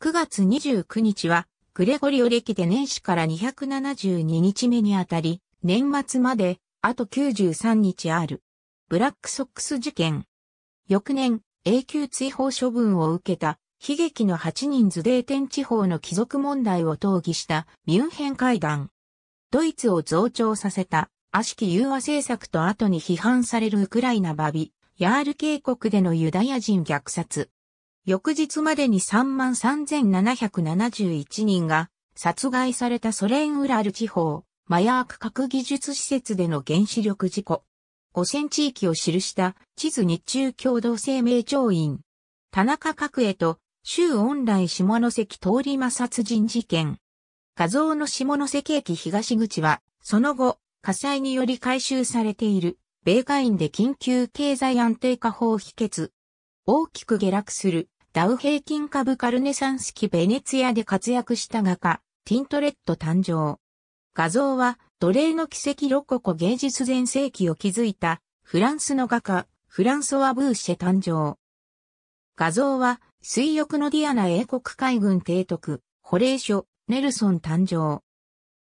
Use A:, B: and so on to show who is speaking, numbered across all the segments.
A: 9月29日は、グレゴリオ歴で年始から272日目にあたり、年末まで、あと93日ある。ブラックソックス事件。翌年、永久追放処分を受けた、悲劇の8人ズデーテン地方の貴族問題を討議したミュンヘン会談。ドイツを増長させた、悪しき融和政策と後に批判されるウクライナバビ、ヤール渓谷でのユダヤ人虐殺。翌日までに33,771人が殺害されたソ連ウラル地方、マヤー区核技術施設での原子力事故。汚染地域を記した地図日中共同声明調印。田中角栄と州恩来下関通り魔殺人事件。画像の下関駅東口は、その後、火災により回収されている、米花院で緊急経済安定化法否決。大きく下落するダウ平均株カルネサンス期ベネツィアで活躍した画家、ティントレット誕生。画像は、奴隷の奇跡ロココ芸術全盛期を築いた、フランスの画家、フランソワ・ブーシェ誕生。画像は、水浴のディアナ英国海軍提督、ホレーショ、ネルソン誕生。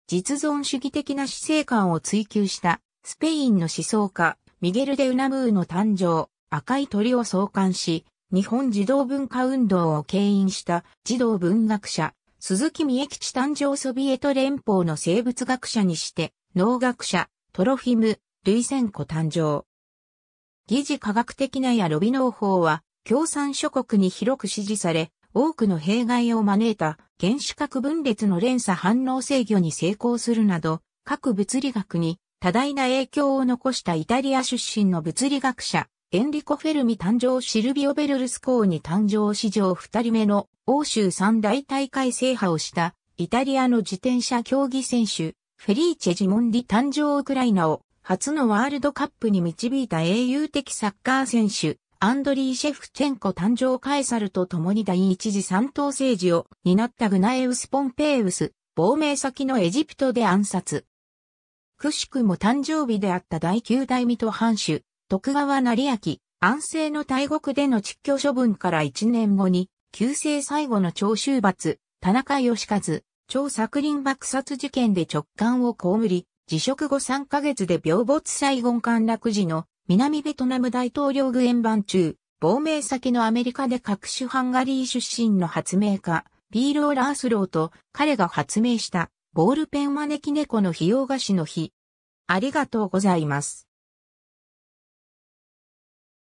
A: 実存主義的な死生観を追求した、スペインの思想家、ミゲル・デ・ウナムーの誕生、赤い鳥を創刊し、日本児童文化運動を牽引した児童文学者、鈴木美恵吉誕生ソビエト連邦の生物学者にして、農学者、トロフィム、ルイセンコ誕生。疑似科学的なやロビ農法は、共産諸国に広く支持され、多くの弊害を招いた原子核分裂の連鎖反応制御に成功するなど、各物理学に多大な影響を残したイタリア出身の物理学者、エンリコ・フェルミ誕生シルビオ・ベルルスコーニ誕生史上二人目の欧州三大大会制覇をしたイタリアの自転車競技選手フェリーチェ・ジモンディ誕生ウクライナを初のワールドカップに導いた英雄的サッカー選手アンドリー・シェフチェンコ誕生カエサルと共に第一次三等政治を担ったグナエウス・ポンペイウス亡命先のエジプトで暗殺。くしくも誕生日であった第9代ミト・藩主徳川成明、安政の大国での実居処分から1年後に、旧政最後の長州罰、田中義和、超作林爆殺事件で直感を被り、辞職後3ヶ月で病没最後陥落時の南ベトナム大統領具円盤中、亡命先のアメリカで各種ハンガリー出身の発明家、ピーロー・ラースローと彼が発明したボールペン招き猫の費用菓子の日。ありがとうございます。